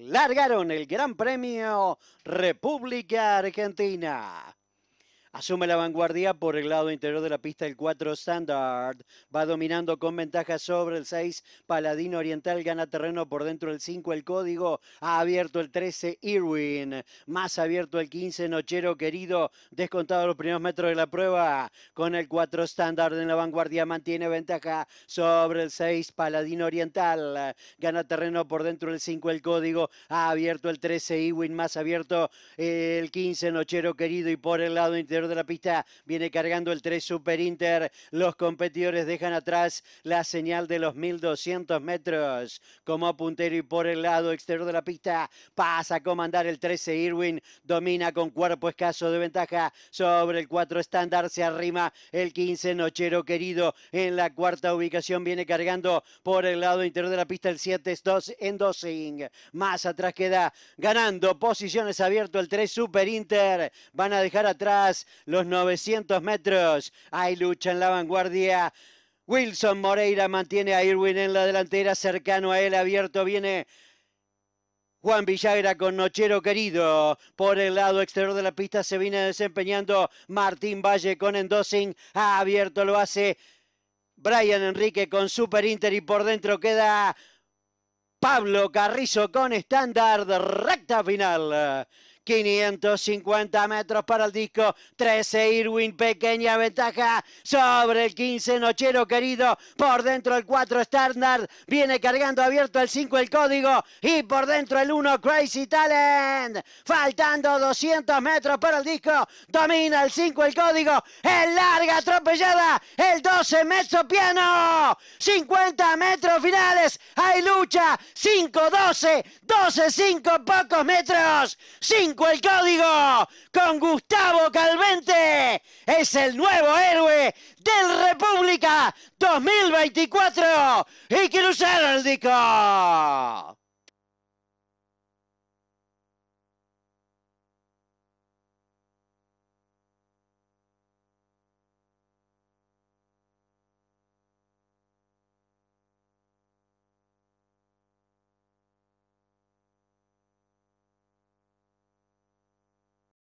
largaron el Gran Premio República Argentina. Asume la vanguardia por el lado interior de la pista el 4 Standard. Va dominando con ventaja sobre el 6. Paladino Oriental gana terreno por dentro del 5 el código. Ha abierto el 13 Irwin. Más abierto el 15 Nochero querido. Descontado los primeros metros de la prueba. Con el 4 Standard en la vanguardia mantiene ventaja sobre el 6 Paladino Oriental. Gana terreno por dentro del 5 el código. Ha abierto el 13 Irwin. Más abierto el 15 Nochero querido. Y por el lado interior de la pista viene cargando el 3 Super Inter. Los competidores dejan atrás la señal de los 1200 metros. Como puntero y por el lado exterior de la pista pasa a comandar el 13 Irwin. Domina con cuerpo escaso de ventaja sobre el 4 estándar. Se arrima el 15 Nochero querido. En la cuarta ubicación viene cargando por el lado interior de la pista el 7 2 en Más atrás queda ganando posiciones abierto el 3 Super Inter. Van a dejar atrás los 900 metros. Hay lucha en la vanguardia. Wilson Moreira mantiene a Irwin en la delantera, cercano a él, abierto viene Juan Villagra con Nochero Querido. Por el lado exterior de la pista se viene desempeñando Martín Valle con Endosing. Ha abierto lo hace Brian Enrique con Super Inter y por dentro queda Pablo Carrizo con estándar recta final. 550 metros para el disco. 13 Irwin, pequeña ventaja sobre el 15 Nochero querido. Por dentro el 4 Standard. Viene cargando abierto el 5 el código. Y por dentro el 1 Crazy Talent. Faltando 200 metros para el disco. Domina el 5 el código. En larga atropellada. El 12 Mezzo Piano. 50 metros finales. Hay lucha. 5-12. 12-5. Pocos metros. 5 el código con Gustavo Calvente. Es el nuevo héroe del República 2024 y que el